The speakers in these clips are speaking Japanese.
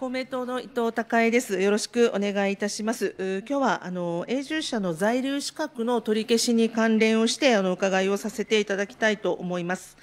公明党の伊藤孝恵です。よろしくお願いいたします。今日はあの永住者の在留資格の取り消しに関連をしてあの伺いをさせていただきたいと思います。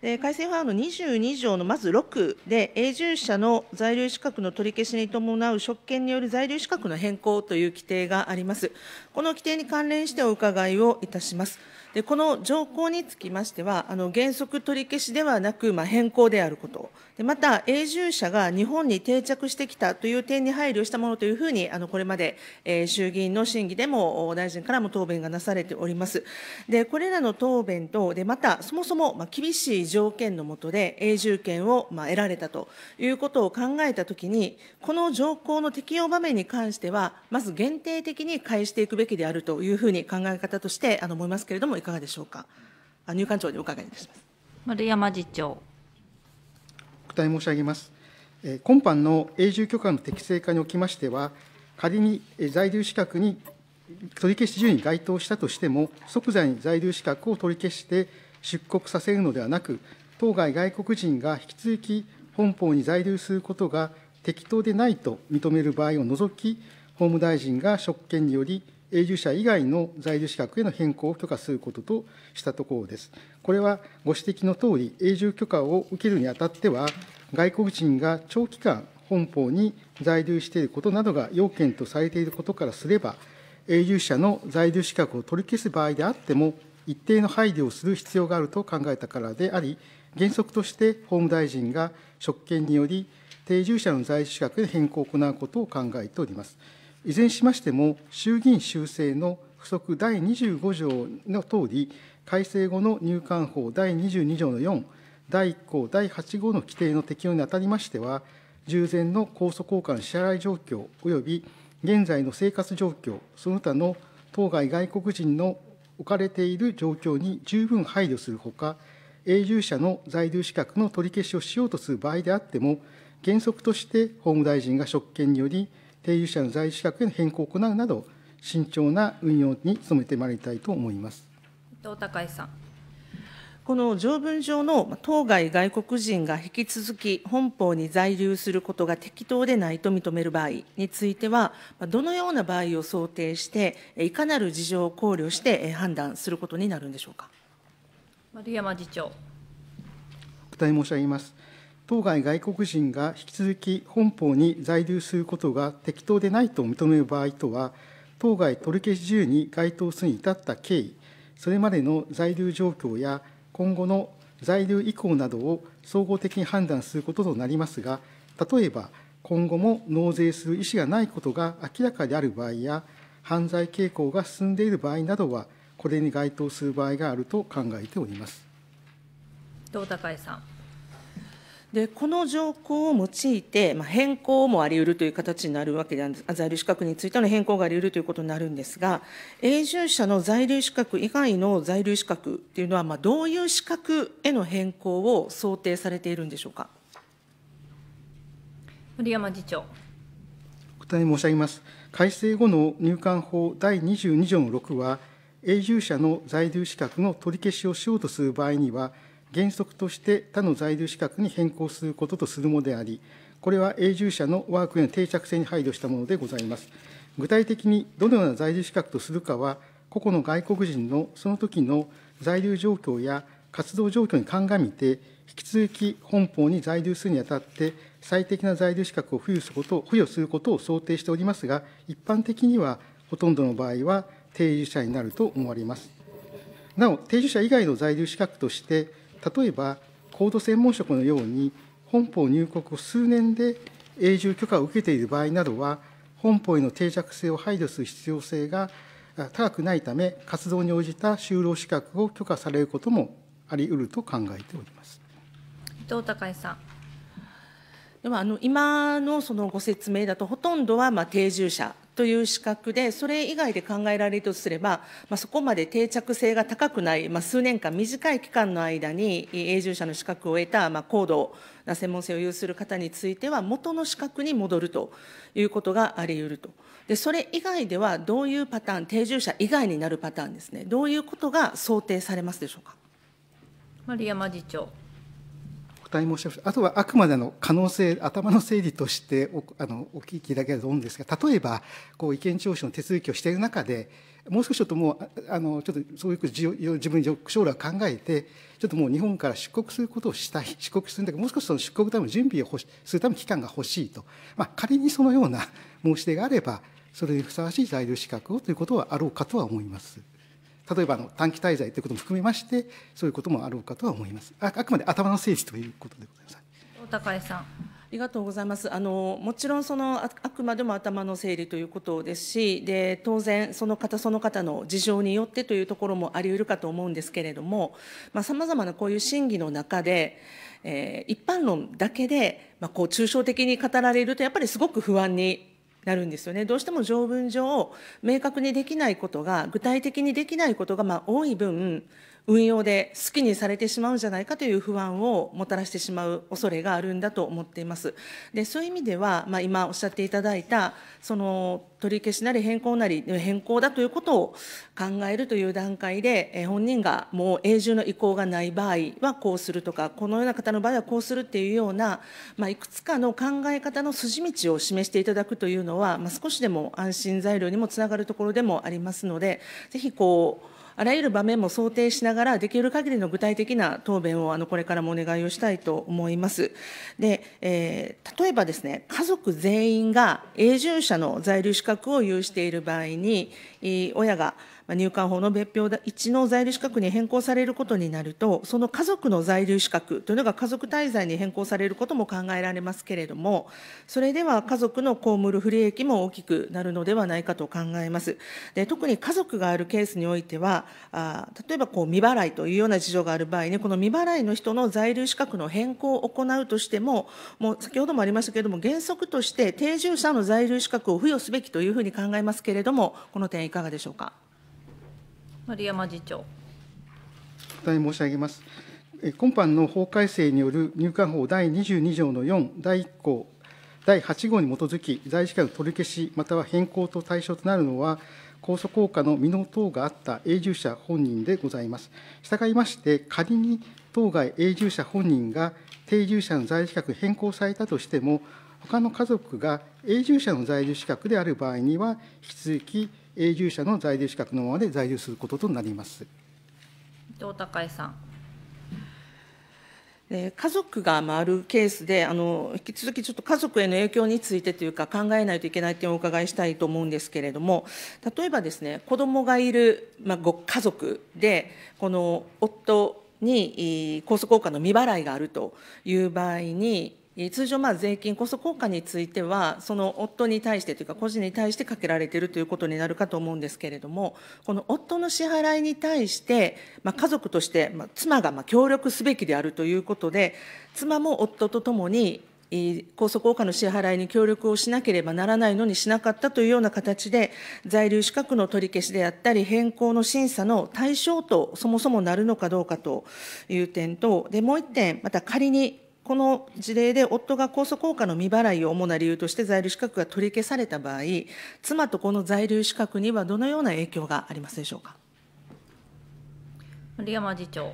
え改正法案の22条のまず6で、永住者の在留資格の取り消しに伴う職権による在留資格の変更という規定があります。この規定に関連してお伺いをいたします。でこの条項につきましては、あの原則取り消しではなく、まあ、変更であること、でまた永住者が日本に定着してきたという点に配慮したものというふうに、あのこれまで、えー、衆議院の審議でも大臣からも答弁がなされております。でこれらの答弁と、でまたそもそも、まあ、厳しい条件の下で永住権を、まあ、得られたということを考えたときに、この条項の適用場面に関しては、まず限定的に返していくべきであるというふうに考え方としてあの思いますけれども、かがでしょうか。入管庁にお伺いいたします。丸山次長。お答え申し上げます。今般の永住許可の適正化におきましては、仮に在留資格に取り消し順位に該当したとしても、即座に在留資格を取り消して出国させるのではなく、当該外国人が引き続き本邦に在留することが適当でないと認める場合を除き、法務大臣が職権により、永住者以外の在留資格への変更を許可することとしたところです。これはご指摘のとおり、永住許可を受けるにあたっては、外国人が長期間本邦に在留していることなどが要件とされていることからすれば、永住者の在留資格を取り消す場合であっても、一定の配慮をする必要があると考えたからであり、原則として法務大臣が職権により、定住者の在留資格へ変更を行うことを考えております。いずれにしましても、衆議院修正の不則第25条のとおり、改正後の入管法第22条の4、第1項第8号の規定の適用にあたりましては、従前の控訴交換支払い状況および現在の生活状況、その他の当該外国人の置かれている状況に十分配慮するほか、永住者の在留資格の取り消しをしようとする場合であっても、原則として法務大臣が職権により、定有者の在留資格への変更を行うなど、慎重な運用に努めてまいりたいと思います。伊藤隆さんこの条文上の当該外国人が引き続き本邦に在留することが適当でないと認める場合については、どのような場合を想定して、いかなる事情を考慮して判断することになるんでしょうか。丸山次長。お答え申し上げます。当該外国人が引き続き本邦に在留することが適当でないと認める場合とは、当該取り消し自由に該当するに至った経緯、それまでの在留状況や今後の在留意向などを総合的に判断することとなりますが、例えば今後も納税する意思がないことが明らかである場合や、犯罪傾向が進んでいる場合などは、これに該当する場合があると考えております。堂高井さん。でこの条項を用いて、まあ、変更もありうるという形になるわけであるんです在留資格についての変更がありうるということになるんですが、永住者の在留資格以外の在留資格というのは、まあ、どういう資格への変更を想定されているんでしょうか。森山次長。お答え申し上げます。改正後の入管法第22条の6は、永住者の在留資格の取り消しをしようとする場合には、原則として他の在留資格に変更することとするものであり、これは永住者の我が国の定着性に配慮したものでございます。具体的にどのような在留資格とするかは、個々の外国人のその時の在留状況や活動状況に鑑みて、引き続き本邦に在留するにあたって、最適な在留資格を付与することを付与することを想定しておりますが、一般的にはほとんどの場合は定住者になると思われます。なお、定住者以外の在留資格として、例えば、高度専門職のように、本邦入国を数年で永住許可を受けている場合などは、本邦への定着性を配慮する必要性が高くないため、活動に応じた就労資格を許可されることもあり得ると考えております伊藤孝さん。ではあの今のそのご説明だと、ほとんどはまあ定住者という資格で、それ以外で考えられるとすれば、まあ、そこまで定着性が高くない、まあ、数年間、短い期間の間に永住者の資格を得た、まあ、高度な専門性を有する方については、元の資格に戻るということがあり得ると。で、それ以外では、どういうパターン、定住者以外になるパターンですね、どういうことが想定されますでしょうか。丸山次長。対申し上げあとはあくまでの可能性頭の整理としておあのお聞きいただけると思うんですが例えばこう意見聴取の手続きをしている中でもう少しちょっともうあのちょっとそういう自分に将来を考えてちょっともう日本から出国することをしたい出国するんだけどもう少しその出国ための準備をするための期間が欲しいと、まあ、仮にそのような申し出があればそれにふさわしい在留資格をということはあろうかとは思います。例えばあの短期滞在ということも含めまして、そういうこともあろうかとは思います。ああくまで頭の政治ということでございます。高井さん。ありがとうございます。あのもちろんそのあくまでも頭の整理ということですし、で当然その方その方の事情によってというところもあり得るかと思うんですけれども、まあさまざまなこういう審議の中で。えー、一般論だけで、まあ、こう抽象的に語られるとやっぱりすごく不安になるんですよね。どうしても条文上、明確にできないことが、具体的にできないことがまあ多い分、運用で好きにされてしまうんじゃないかという不安をもたらしてしまう恐れがあるんだと思っています。でそういう意味では、まあ、今おっしゃっていただいたその取り消しなり変更なり変更だということを考えるという段階で、え本人がもう永住の意向がない場合はこうするとかこのような方の場合はこうするっていうような、まあ、いくつかの考え方の筋道を示していただくというのは、まあ、少しでも安心材料にもつながるところでもありますのでぜひこうあらゆる場面も想定しながら、できる限りの具体的な答弁をあのこれからもお願いをしたいと思います。で、えー、例えばですね、家族全員が永住者の在留資格を有している場合に、親が入管法の別表1の在留資格に変更されることになると、その家族の在留資格というのが家族滞在に変更されることも考えられますけれども、それでは家族の被る不利益も大きくなるのではないかと考えます。で特に家族があるケースにおいては、あ例えばこう未払いというような事情がある場合に、この未払いの人の在留資格の変更を行うとしても、もう先ほどもありましたけれども、原則として定住者の在留資格を付与すべきというふうに考えますけれども、この点いかがでしょうか。丸山次長。お答え申し上げます。今般の法改正による入管法第22条の4第1項第8号に基づき、在資格取り消し、または変更と対象となるのは、控訴効果の未納等があった永住者本人でございます。従いまして、仮に当該永住者本人が定住者の在資格変更されたとしても、他の家族が永住者の在留資格である場合には、引き続き永住者の在留資格のままで在留することとなります。伊藤孝さん家族が回るケースであの、引き続きちょっと家族への影響についてというか、考えないといけない点をお伺いしたいと思うんですけれども、例えばですね、子どもがいる、まあ、ご家族で、この夫に拘束効果の未払いがあるという場合に、通常、税金、コスト効果については、その夫に対してというか、個人に対してかけられているということになるかと思うんですけれども、この夫の支払いに対して、まあ、家族として、まあ、妻がまあ協力すべきであるということで、妻も夫とともに、高速効果の支払いに協力をしなければならないのにしなかったというような形で、在留資格の取り消しであったり、変更の審査の対象とそもそもなるのかどうかという点と、でもう1点、また仮にこの事例で夫が控訴効果の未払いを主な理由として在留資格が取り消された場合、妻とこの在留資格にはどのような影響がありますでしょうか。森山次長。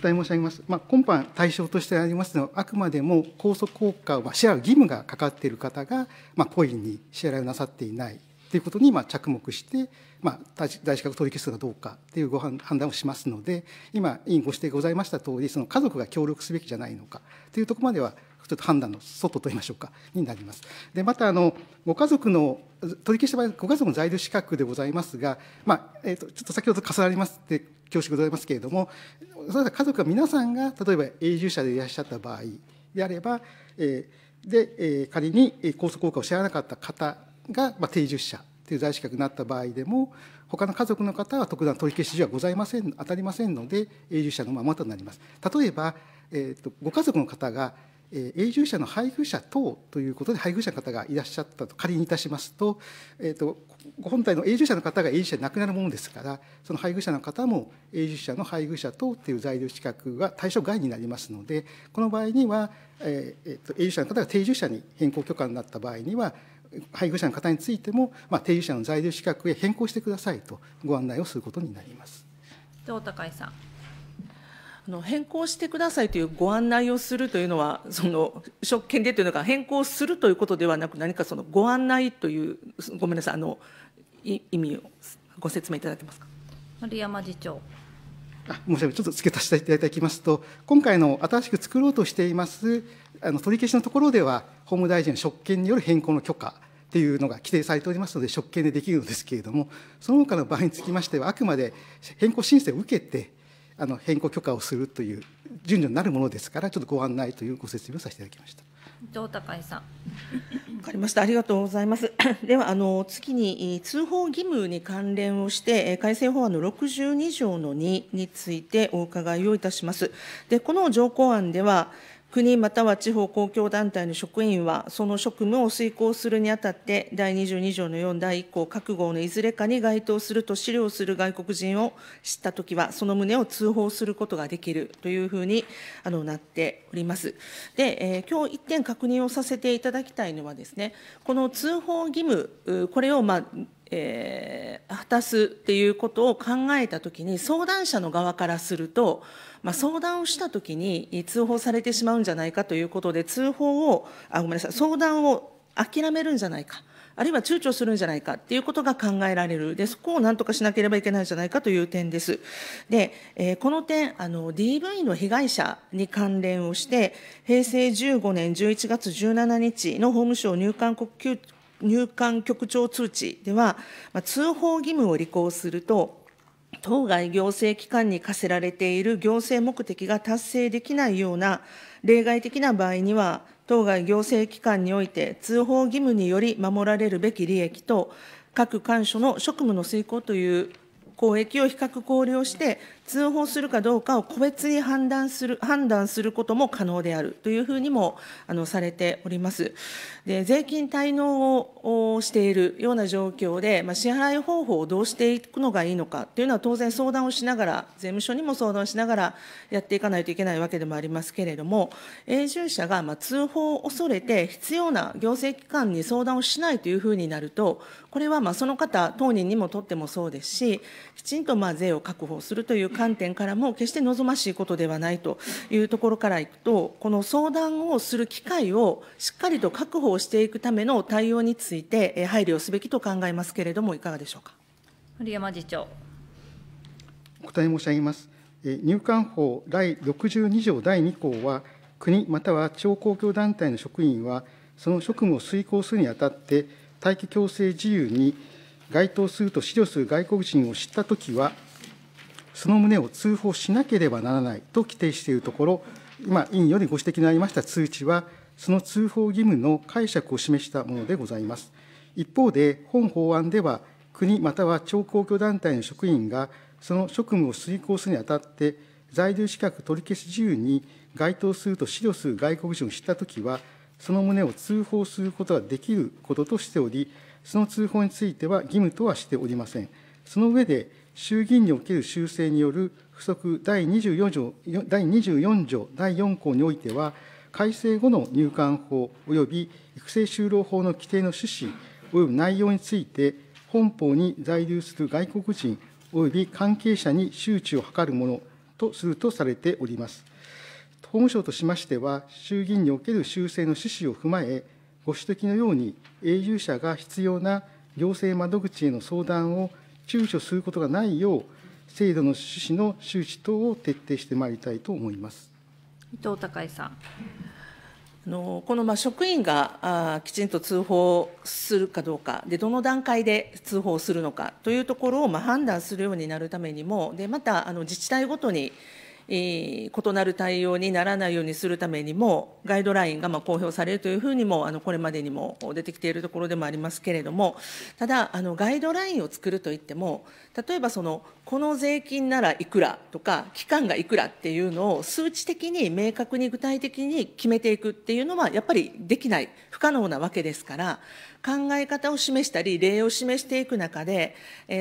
答え申し上げます。まあ、今般対象としてありますのは、あくまでも高速効果は支払う義務がかかっている方が、まあ、故意に支払いをなさっていないっていうことにま着目して、まあ、大資格取り消すかどうかっていうご判断をしますので今委員ご指摘ございました通りその家族が協力すべきじゃないのかというとこまではちょっと判断の外といいましょうかになります。でまたあのご家族の取り消した場合ご家族の在留資格でございますが、まあ、えーと、ちょっと先ほど重なりますって恐縮ございますけれどもそ家族が皆さんが例えば永住者でいらっしゃった場合であれば、えーで、えー、仮に拘束効果を知らなかった方が、まあ、定住者という在資格になった場合でも他の家族の方は特段取り消し事はございません当たりませんので永住者のままとなります。例えば、えーと、ご家族の方がえー、永住者の配偶者等ということで配偶者の方がいらっしゃったと仮にいたしますと,、えーと、ご本体の永住者の方が永住者でなくなるものですからその配偶者の方も永住者の配偶者等という在留資格が対象外になりますのでこの場合には、えーえーと永住者の方が定住者に変更許可になった場合には配偶者の方についても、まあ、定住者の在留資格へ変更してくださいとご案内をすることになります。大高井さんあの変更してくださいというご案内をするというのは、その職権でというのが変更するということではなく、何かそのご案内という、ごめんなさい、あの意味をご説明いただけますか。丸山次長あ申し訳ちょっと付け足していただきますと、今回の新しく作ろうとしていますあの取り消しのところでは、法務大臣の職権による変更の許可っていうのが規定されておりますので、職権でできるのですけれども、その他の場合につきましては、あくまで変更申請を受けて、あの変更許可をするという順序になるものですから、ちょっとご案内というご説明をさせていただきました。上高井さん。わかりました。ありがとうございます。では、あの、次に通報義務に関連をして、改正法案の六十二条の二についてお伺いをいたします。で、この条項案では、国または地方公共団体の職員は、その職務を遂行するにあたって、第22条の4第1項各号のいずれかに該当すると資料する外国人を知ったときは、その旨を通報することができるというふうにあのなっております。で、えー、今日一点確認をさせていただきたいのはですね、この通報義務、これを、まあ、えー、果たすっていうことを考えたときに、相談者の側からすると、まあ、相談をしたときに通報されてしまうんじゃないかということで、通報を、あ、ごめんなさい、相談を諦めるんじゃないか、あるいは躊躇するんじゃないかっていうことが考えられる。で、そこをなんとかしなければいけないんじゃないかという点です。で、えー、この点、あの、DV の被害者に関連をして、平成15年11月17日の法務省入管国入管局長通知では、ま通報義務を履行すると、当該行政機関に課せられている行政目的が達成できないような例外的な場合には、当該行政機関において通報義務により守られるべき利益と、各官所の職務の遂行という公益を比較考慮して、通報するかどうかを個別に判断する判断することも可能であるというふうにもあのされております。で税金滞納をしているような状況で、まあ、支払い方法をどうしていくのがいいのかというのは当然相談をしながら税務署にも相談しながらやっていかないといけないわけでもありますけれども永住者がまあ通報を恐れて必要な行政機関に相談をしないというふうになるとこれはまあその方当人にもとってもそうですしきちんとまあ税を確保するという観点からも決して望ましいことではないというところからいくと、この相談をする機会をしっかりと確保していくための対応について配慮すべきと考えますけれども、いかがでしょうか。古山次長。お答え申し上げます。入管法第62条第2項は、国または地方公共団体の職員は、その職務を遂行するにあたって、待機強制自由に該当すると資料する外国人を知ったときは、その旨を通報しなければならないと規定しているところ、今、委員よりご指摘のありました通知は、その通報義務の解釈を示したものでございます。一方で、本法案では、国または超公共団体の職員が、その職務を遂行するにあたって、在留資格取り消し自由に該当すると資料する外国人を知ったときは、その旨を通報することができることとしており、その通報については義務とはしておりません。その上で、衆議院における修正による付則第24条第 ,24 条第4項においては、改正後の入管法及び育成就労法の規定の趣旨及び内容について、本法に在留する外国人及び関係者に周知を図るものとするとされております。法務省としましては、衆議院における修正の趣旨を踏まえ、ご指摘のように、永住者が必要な行政窓口への相談を躊躇することがないよう、制度の趣旨の周知等を徹底してまいりたいと思います伊藤孝さん。のこのまあ職員があきちんと通報するかどうかで、どの段階で通報するのかというところをまあ判断するようになるためにも、でまたあの自治体ごとに、異なる対応にならないようにするためにも、ガイドラインが公表されるというふうにも、これまでにも出てきているところでもありますけれども、ただ、ガイドラインを作るといっても、例えばその、この税金ならいくらとか、期間がいくらっていうのを数値的に明確に具体的に決めていくっていうのは、やっぱりできない、不可能なわけですから、考え方を示したり、例を示していく中で、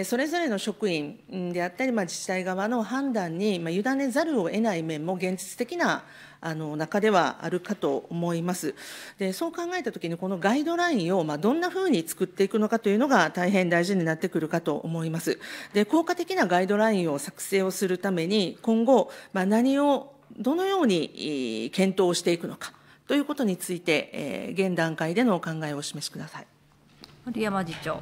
それぞれの職員であったり、自治体側の判断に委ねざるを得ない面も現実的なあの中ではあるかと思います。でそう考えたときに、このガイドラインを、まあ、どんなふうに作っていくのかというのが大変大事になってくるかと思います。で効果的なガイドラインを作成をするために、今後、まあ、何をどのように検討していくのか、ということについて、えー、現段階でのお考えをお示しください。森山次長。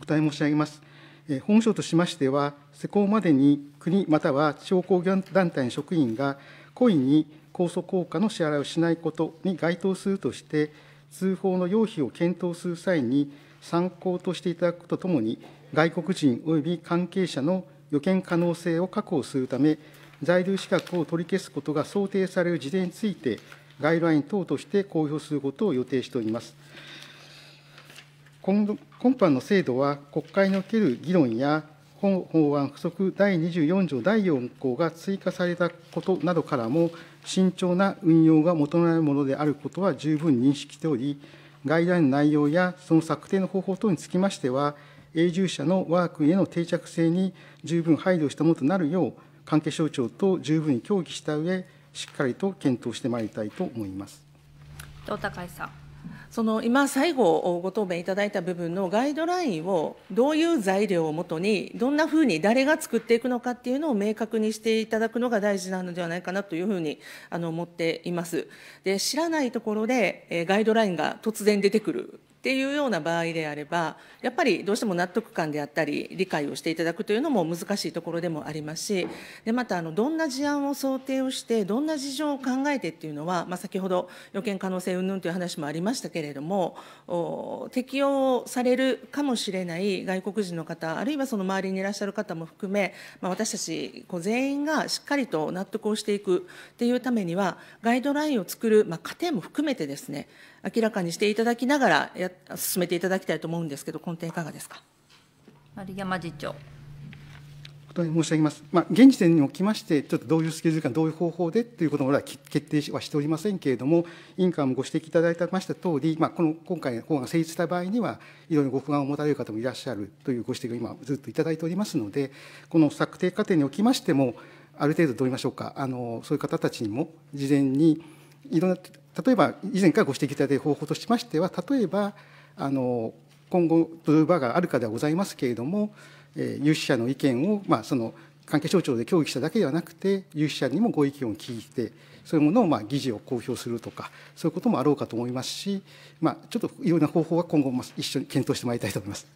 お答え申し上げます。え法務省としましては、施行までに国または地方公共団体の職員が故意に控訴効果の支払いをしないことに該当するとして、通報の要否を検討する際に参考としていただくとともに、外国人及び関係者の予見可能性を確保するため、在留資格を取り消すことが想定される事例について、ガイドライン等として公表することを予定しております。今般の制度は、国会における議論や本法案不足、第24条第4項が追加されたことなどからも、慎重な運用が求められるものであることは十分認識しており、ガイドラインの内容やその策定の方法等につきましては、永住者の我が国への定着性に十分配慮したものとなるよう、関係省庁と十分に協議した上、しっかりと検討してまいりたいと思います。高井さんその今、最後、ご答弁いただいた部分のガイドラインを、どういう材料をもとに、どんなふうに誰が作っていくのかっていうのを明確にしていただくのが大事なのではないかなというふうにあの思っています。で知らないところで、ガイドラインが突然出てくるっていうような場合であればやっぱりどうしても納得感であったり理解をしていただくというのも難しいところでもありますしでまたどんな事案を想定をしてどんな事情を考えてっていうのは、まあ、先ほど予見可能性云々という話もありましたけれども適用されるかもしれない外国人の方あるいはその周りにいらっしゃる方も含め、まあ、私たち全員がしっかりと納得をしていくっていうためにはガイドラインを作る、まあ、過程も含めてですね明らかにしていただきながらや進めていただきたいと思うんですけど、根底いかがですか。丸山次長。本当に申し上げます、まあ、現時点におきまして、ちょっとどういうスケジュール感、どういう方法でということを決定はしておりませんけれども、委員会もご指摘いただいたましたとおり、まあ、この今回の法が成立した場合には、いろいろご不安を持たれる方もいらっしゃるというご指摘を今、ずっといただいておりますので、この策定過程におきましても、ある程度どう言いましょうか、あのそういう方たちにも事前にいろんな例えば以前からご指摘いただいている方法としましては例えばあの今後ブルーバーがあるかではございますけれども、えー、有識者の意見を、まあ、その関係省庁で協議しただけではなくて有識者にもご意見を聞いてそういうものをまあ議事を公表するとかそういうこともあろうかと思いますし、まあ、ちょっといろんな方法は今後も一緒に検討してもらいたいと思います。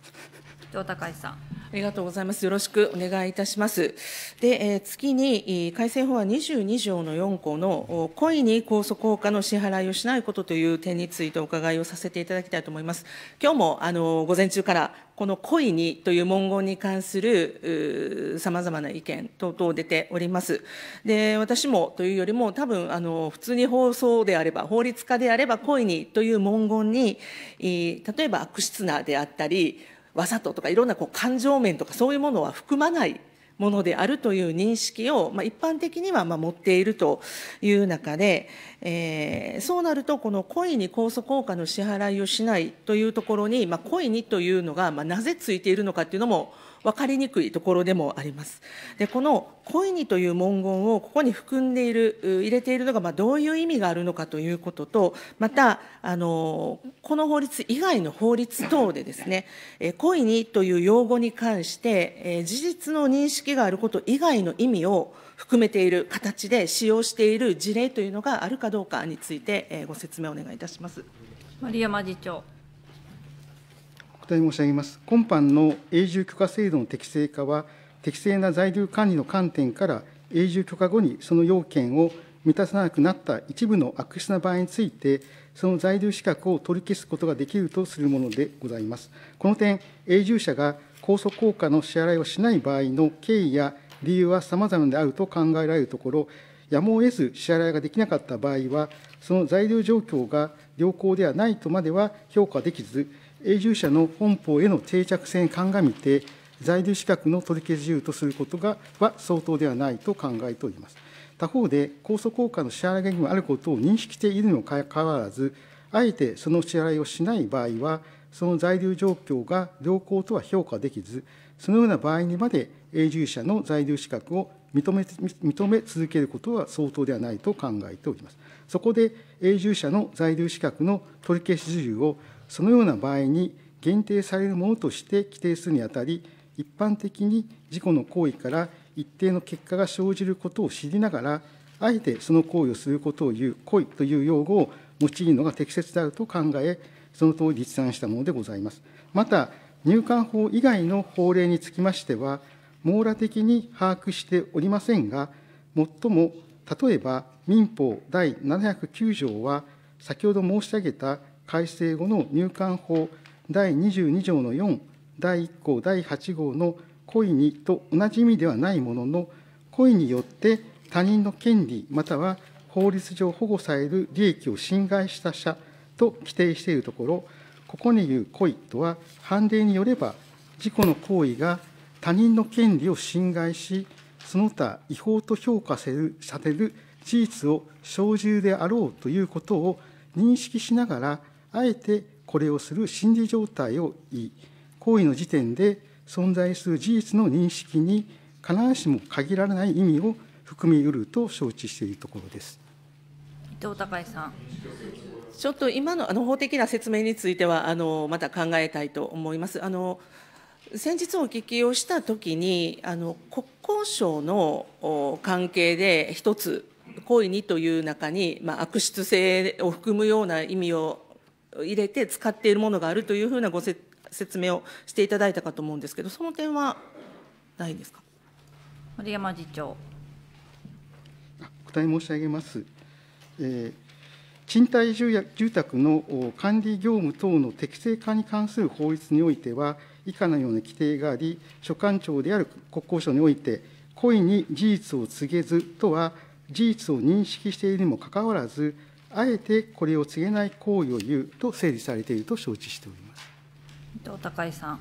城高井さん。ありがとうございます。よろしくお願いいたします。で、えー、次に改正法は22条の4項の故意に拘束効果の支払いをしないことという点についてお伺いをさせていただきたいと思います。今日もあの午前中からこの故意にという文言に関するさまざまな意見等々出ております。で、私もというよりも多分あの普通に放送であれば法律家であれば故意にという文言に例えば悪質なであったりわざととかいろんなこう感情面とかそういうものは含まないものであるという認識を、まあ、一般的にはまあ持っているという中で、えー、そうなるとこの故意に控訴効果の支払いをしないというところに、まあ、故意にというのが、まあ、なぜついているのかというのも分かりにくいところでもあります。でこの意にという文言をここに含んでいる入れているのがまあどういう意味があるのかということとまたあのこの法律以外の法律等でですね意にという用語に関して事実の認識があること以外の意味を含めている形で使用している事例というのがあるかどうかについてご説明をお願いいたします。丸山次長答え申し上げます。今般の永住許可制度の適正化は、適正な在留管理の観点から、永住許可後にその要件を満たさなくなった一部の悪質な場合について、その在留資格を取り消すことができるとするものでございます。この点、永住者が高速効果の支払いをしない場合の経緯や理由は様々であると考えられるところ、やむを得ず支払いができなかった場合は、その在留状況が良好ではないとまでは評価できず、永住者の本法への定着性に鑑みて、在留資格の取り消し自由とすることがは相当ではないと考えております。他方で、高速効果の支払い義務があることを認識しているにもかかわらず、あえてその支払いをしない場合は、その在留状況が良好とは評価できず、そのような場合にまで永住者の在留資格を認め認め続けることは相当ではないと考えております。そこで、永住者の在留資格の取り消し自由をそのような場合に限定されるものとして規定するにあたり、一般的に事故の行為から一定の結果が生じることを知りながら、あえてその行為をすることを言う、故意という用語を用いるのが適切であると考え、そのとおり立案したものでございます。また、入管法以外の法令につきましては、網羅的に把握しておりませんが、もっとも、例えば民法第709条は、先ほど申し上げた改正後の入管法第22条の4、第1項、第8号の故意にと同じ意味ではないものの、故意によって他人の権利または法律上保護される利益を侵害した者と規定しているところ、ここに言う故意とは、判例によれば、自己の行為が他人の権利を侵害し、その他違法と評価せるされる事実を生じるであろうということを認識しながら、あえてこれをする心理状態を言い、行為の時点で存在する事実の認識に必ずしも限らない意味を含みうると承知しているところです。伊藤孝隆さんちょっと今のあの法的な説明についてはあのまた考えたいと思います。あの先日お聞きをしたときにあの国交省の関係で一つ故意にという中に、まあ、悪質性を含むような意味を入れて使っているものがあるというふうなご説明をしていただいたかと思うんですけど、その点はないですか森山次長。お答え申し上げます。えー賃貸住宅の管理業務等の適正化に関する法律においては、以下のような規定があり、所管庁である国交省において、故意に事実を告げずとは、事実を認識しているにもかかわらず、あえてこれを告げない行為を言うと整理されていると承知しております。伊藤高井さんあ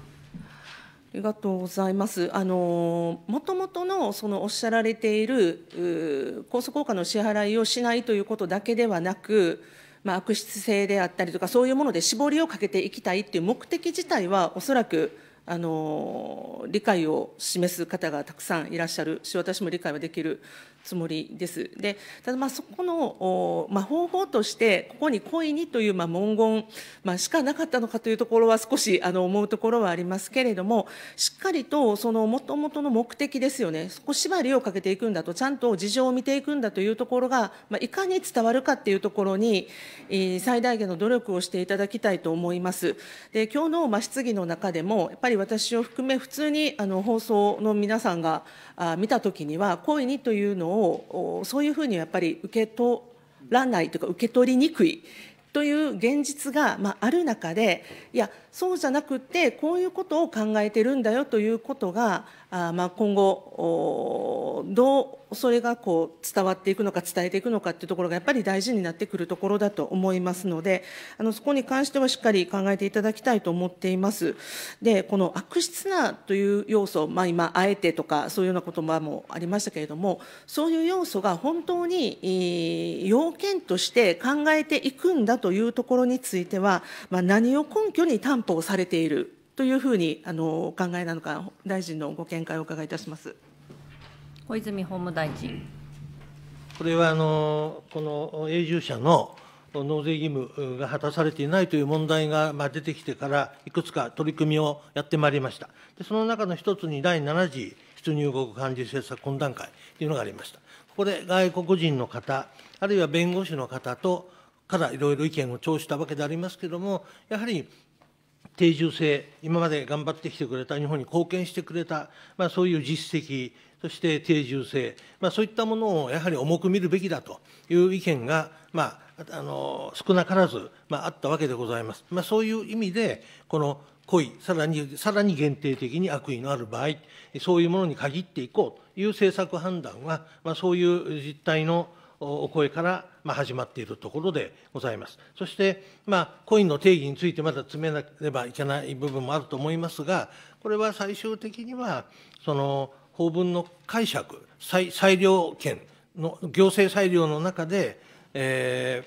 りがとうございます。あのもともとのそのおっしゃられている高速効果の支払いをしないということだけではなく、まあ、悪質性であったりとかそういうもので絞りをかけていきたいっていう目的自体はおそらくあの理解を示す方がたくさんいらっしゃるし私も理解はできるつもりです。でただまあそこの、まあ、方法としてここに故意にというまあ文言、まあ、しかなかったのかというところは少しあの思うところはありますけれどもしっかりとそのもともとの目的ですよねそこ縛りをかけていくんだとちゃんと事情を見ていくんだというところが、まあ、いかに伝わるかっていうところに、えー、最大限の努力をしていただきたいと思います。で今日のま質疑の中でもやっぱり私を含め普通にあの放送の皆さんが見たときには故意にというのををそういうふうにやっぱり受け取らないというか受け取りにくいという現実が、まあ、ある中でいやそうじゃなくてこういうことを考えてるんだよということがあ、まあ、今後どうそれがこう伝わっていくのか伝えていくのかっていうところがやっぱり大事になってくるところだと思いますのであのそこに関してはしっかり考えていただきたいと思っています。でこの悪質なという要素、まあ、今あえてとかそういうようなこともありましたけれどもそういう要素が本当に要件として考えていくんだというところについては、まあ、何を根拠に担保担保されているというふうにあのお考えなのか、大臣のご見解をお伺いいたします小泉法務大臣。これはあのこの永住者の納税義務が果たされていないという問題が出てきてから、いくつか取り組みをやってまいりました。でその中の一つに第7次出入国管理政策懇談会というのがありました。ここで外国人の方、あるいは弁護士の方とからいろいろ意見を聴取したわけでありますけれども、やはり定住性、今まで頑張ってきてくれた、日本に貢献してくれた、まあ、そういう実績、そして定住性、まあ、そういったものをやはり重く見るべきだという意見が、まあ、あの少なからず、まあ、あったわけでございます。まあ、そういう意味で、この故意、さらに、さらに限定的に悪意のある場合、そういうものに限っていこうという政策判断は、まあ、そういう実態のお声からまあ、始まっているところでございます。そして、まあ、コインの定義についてまだ詰めなければいけない部分もあると思いますが、これは最終的には、その法文の解釈、裁量権の、行政裁量の中で、え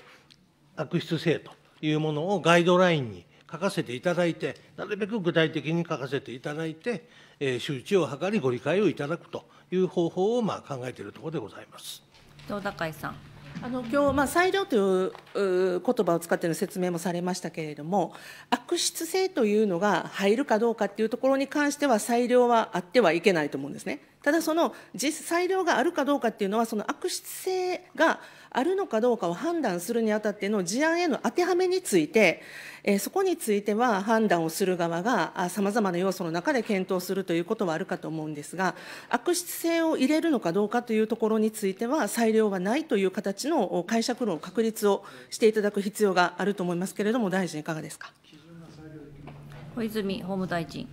ー、悪質性というものをガイドラインに書かせていただいて、なるべく具体的に書かせていただいて、えー、周知を図り、ご理解をいただくという方法をまあ考えているところでございます。東高井さんあの今日、まあ、裁量という言葉を使っての説明もされましたけれども、悪質性というのが入るかどうかっていうところに関しては、裁量はあってはいけないと思うんですね。ただ、その実裁量があるかどうかっていうのは、その悪質性があるのかどうかを判断するにあたっての事案への当てはめについて、えそこについては判断をする側がさまざまな要素の中で検討するということはあるかと思うんですが、悪質性を入れるのかどうかというところについては、裁量はないという形の解釈論、確立をしていただく必要があると思いますけれども、大臣、いかがですか。小泉法務大臣。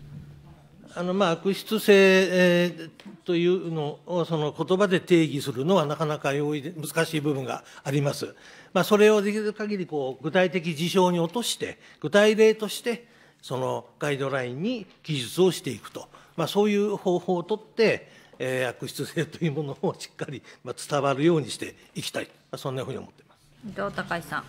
あのまあ悪質性というのをその言葉で定義するのはなかなか容易で難しい部分があります。まあ、それをできる限りこり具体的事象に落として、具体例としてそのガイドラインに記述をしていくと、まあ、そういう方法をとって、えー、悪質性というものをしっかり伝わるようにしていきたい、そんなふうに思っています。伊藤隆さん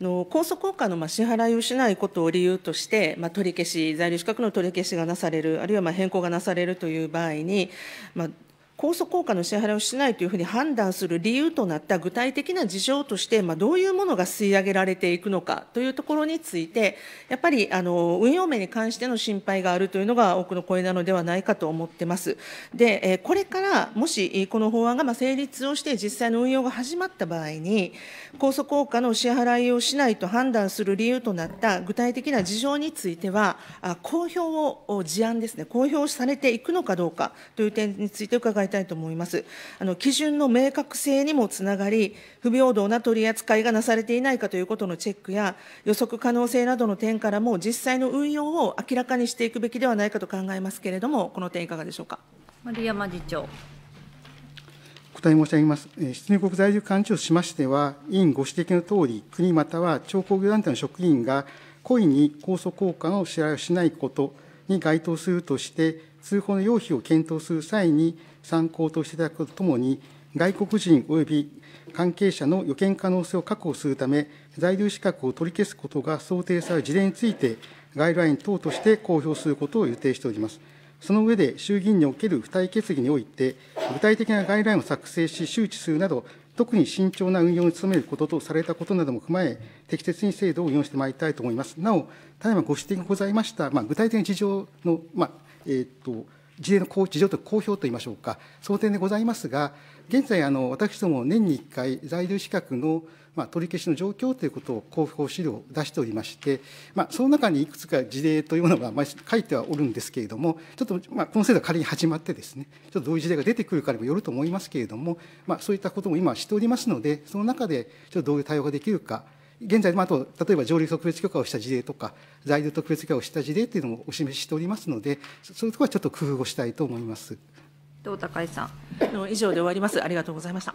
の高速効果のまあ支払いをしないことを理由として、まあ、取り消し、在留資格の取り消しがなされる、あるいはまあ変更がなされるという場合に、まあ、酵素効果の支払いをしないというふうに判断する理由となった具体的な事情として、まあ、どういうものが吸い上げられていくのかというところについて、やっぱりあの運用面に関しての心配があるというのが多くの声なのではないかと思ってます。で、これからもしこの法案が成立をして実際の運用が始まった場合に、高速効果の支払いをしないと判断する理由となった具体的な事情については、公表を事案ですね、公表されていくのかどうかという点について伺いいたいと思います。あの基準の明確性にもつながり、不平等な取り扱いがなされていないかということのチェックや、予測可能性などの点からも、実際の運用を明らかにしていくべきではないかと考えますけれども、この点、いかがでしょうか。丸山次長答え申し上げます。出入国在留管理庁としましては、委員ご指摘のとおり、国または地方工業団体の職員が、故意に控訴交換を支払いをしないことに該当するとして、通報の要否を検討する際に、参考としていただくとともに、外国人および関係者の予見可能性を確保するため、在留資格を取り消すことが想定される事例について、ガイドライン等として公表することを予定しております。その上で、衆議院における付帯決議において、具体的なガイドラインを作成し、周知するなど、特に慎重な運用に努めることとされたことなども踏まえ、適切に制度を運用してまいりたいと思います。なお、ただいまご指摘がございました、まあ、具体的な事情の、まあえーと事例の事情と公表といいましょうか、その点でございますが、現在、あの私ども年に1回、在留資格の、ま取り消しの状況ということを公表資料を出しておりまして、まその中にいくつか事例というものが、ま書いてはおるんですけれども、ちょっと、まこの制度は仮に始まってですね、ちょっとどういう事例が出てくるかにもよると思いますけれども、まそういったことも今しておりますので、その中でちょっとどういう対応ができるか、現在、あと例えば上流特別許可をした事例とか、在留特別許可をした事例というのもお示ししておりますので、そういうところはちょっと工夫をしたいと思います。高井さん。以上で終わります。ありがとうございました。